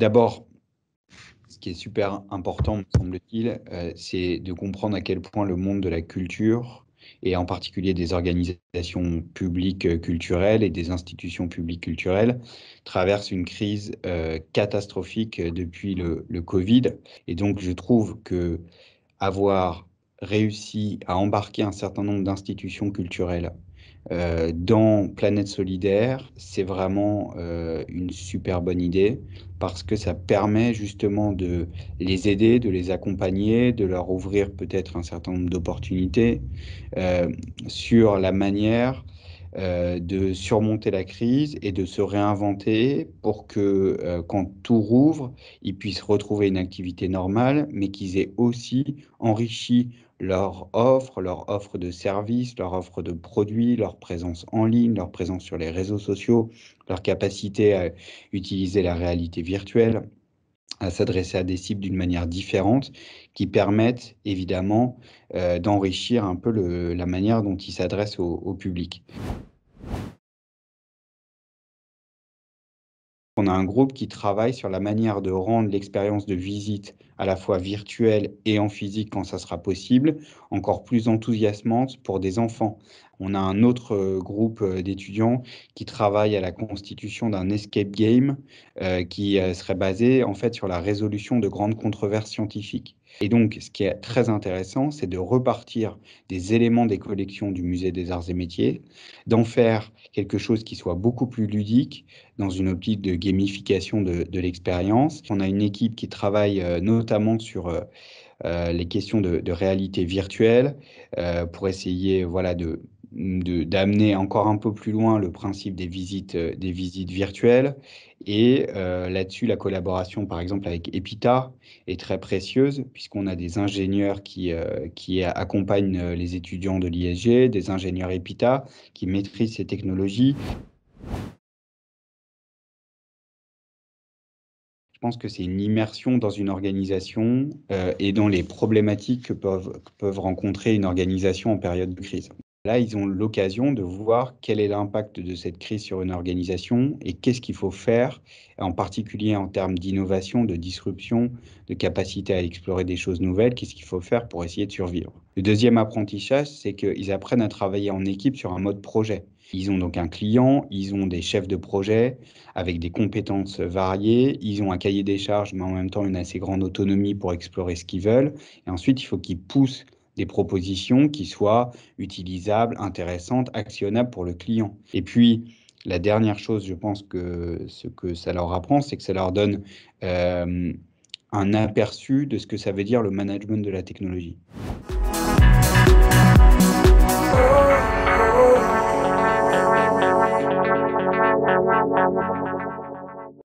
D'abord, ce qui est super important, me semble-t-il, euh, c'est de comprendre à quel point le monde de la culture, et en particulier des organisations publiques euh, culturelles et des institutions publiques culturelles, traverse une crise euh, catastrophique depuis le, le, Covid. Et donc, je trouve que avoir réussi à embarquer un certain nombre d'institutions culturelles euh, dans Planète Solidaire, c'est vraiment euh, une super bonne idée parce que ça permet justement de les aider, de les accompagner, de leur ouvrir peut-être un certain nombre d'opportunités euh, sur la manière euh, de surmonter la crise et de se réinventer pour que euh, quand tout rouvre, ils puissent retrouver une activité normale, mais qu'ils aient aussi enrichi leur offre, leur offre de services, leur offre de produits, leur présence en ligne, leur présence sur les réseaux sociaux, leur capacité à utiliser la réalité virtuelle à s'adresser à des cibles d'une manière différente, qui permettent évidemment euh, d'enrichir un peu la manière dont ils s'adressent au, public. On a un groupe qui travaille sur la manière de rendre l'expérience de visite à la fois virtuelle et en physique quand ça sera possible, encore plus enthousiasmante pour des enfants, on a un autre euh, groupe euh, d'étudiants qui travaille à la constitution d'un escape game euh, qui serait basé en fait sur la résolution de grandes controverses scientifiques. Et donc, ce qui est très intéressant, c'est de repartir des éléments des collections du Musée des Arts et Métiers, d'en faire quelque chose qui soit beaucoup plus ludique dans une optique de gamification de, l'expérience. On a une équipe qui travaille notamment sur les questions de, réalité virtuelle pour essayer voilà, de d'amener encore un peu plus loin le principe des visites, euh, des visites virtuelles. Et euh, là-dessus, la collaboration, par exemple, avec Epita est très précieuse, puisqu'on a des ingénieurs qui, euh, qui accompagnent les étudiants de l'ISG, des ingénieurs Epita qui maîtrisent ces technologies. Je pense que c'est une immersion dans une organisation et dans les problématiques que peuvent, peuvent rencontrer une organisation en période de crise. Là, ils ont l'occasion de voir quel est l'impact de cette crise sur une organisation et qu'est-ce qu'il faut faire, en particulier en termes d'innovation, de disruption, de capacité à explorer des choses nouvelles, qu'est-ce qu'il faut faire pour essayer de survivre. Le deuxième apprentissage, c'est qu'ils apprennent à travailler en équipe sur un mode projet. Ils ont donc un client, ils ont des chefs de projet avec des compétences variées, ils ont un cahier des charges, mais en même temps une assez grande autonomie pour explorer ce qu'ils veulent. Et ensuite, il faut qu'ils poussent des propositions qui soient utilisables, intéressantes, actionnables pour le client. Et puis, la dernière chose, je pense que ce que ça leur apprend, c'est que ça leur donne euh, un aperçu de ce que ça veut dire le management de la technologie.